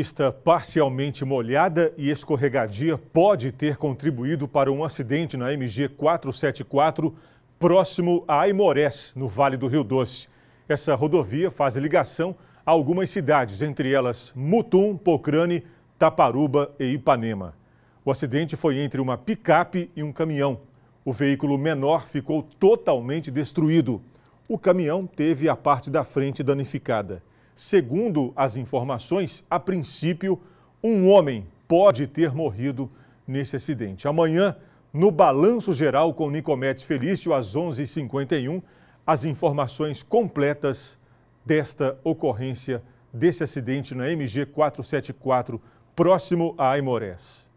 pista parcialmente molhada e escorregadia pode ter contribuído para um acidente na MG 474 próximo a Aimorés, no Vale do Rio Doce. Essa rodovia faz ligação a algumas cidades, entre elas Mutum, Pocrane, Taparuba e Ipanema. O acidente foi entre uma picape e um caminhão. O veículo menor ficou totalmente destruído. O caminhão teve a parte da frente danificada. Segundo as informações, a princípio, um homem pode ter morrido nesse acidente. Amanhã, no Balanço Geral com Nicomedes Felício, às 11h51, as informações completas desta ocorrência, desse acidente na MG 474, próximo a Aimorés.